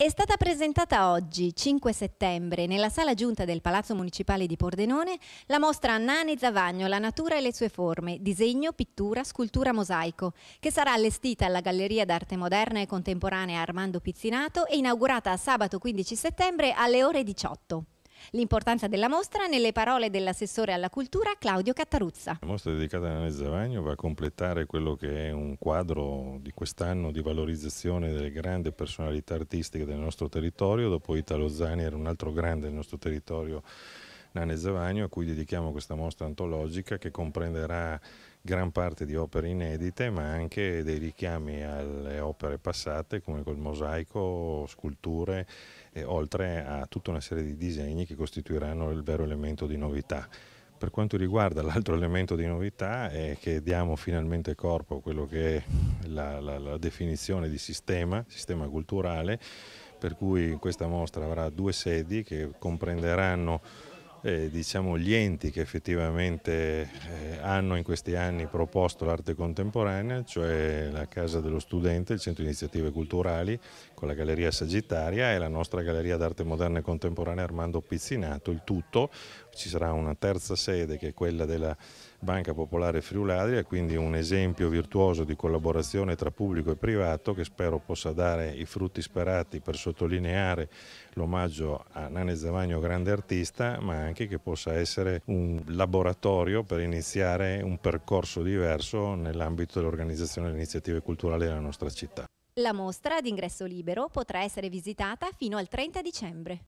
È stata presentata oggi, 5 settembre, nella sala giunta del Palazzo Municipale di Pordenone, la mostra Nani Zavagno, la natura e le sue forme, disegno, pittura, scultura, mosaico, che sarà allestita alla Galleria d'Arte Moderna e Contemporanea Armando Pizzinato e inaugurata sabato 15 settembre alle ore 18. L'importanza della mostra nelle parole dell'assessore alla cultura Claudio Cattaruzza. La mostra dedicata a Nane Zavagno va a completare quello che è un quadro di quest'anno di valorizzazione delle grandi personalità artistiche del nostro territorio, dopo Italo Zani era un altro grande del nostro territorio Nane Zavagno, a cui dedichiamo questa mostra antologica che comprenderà gran parte di opere inedite, ma anche dei richiami alle opere passate come col mosaico, sculture, oltre a tutta una serie di disegni che costituiranno il vero elemento di novità. Per quanto riguarda l'altro elemento di novità è che diamo finalmente corpo a quello che è la, la, la definizione di sistema, sistema culturale, per cui questa mostra avrà due sedi che comprenderanno eh, diciamo, gli enti che effettivamente eh, hanno in questi anni proposto l'arte contemporanea, cioè la Casa dello Studente, il Centro Iniziative Culturali con la Galleria Sagittaria e la nostra Galleria d'Arte Moderna e Contemporanea Armando Pizzinato, il tutto. Ci sarà una terza sede che è quella della Banca Popolare Friuladria, quindi un esempio virtuoso di collaborazione tra pubblico e privato che spero possa dare i frutti sperati per sottolineare l'omaggio a Nane Zavagno, grande artista, ma anche che possa essere un laboratorio per iniziare un percorso diverso nell'ambito dell'organizzazione delle iniziative culturali della nostra città. La mostra ad ingresso libero potrà essere visitata fino al 30 dicembre.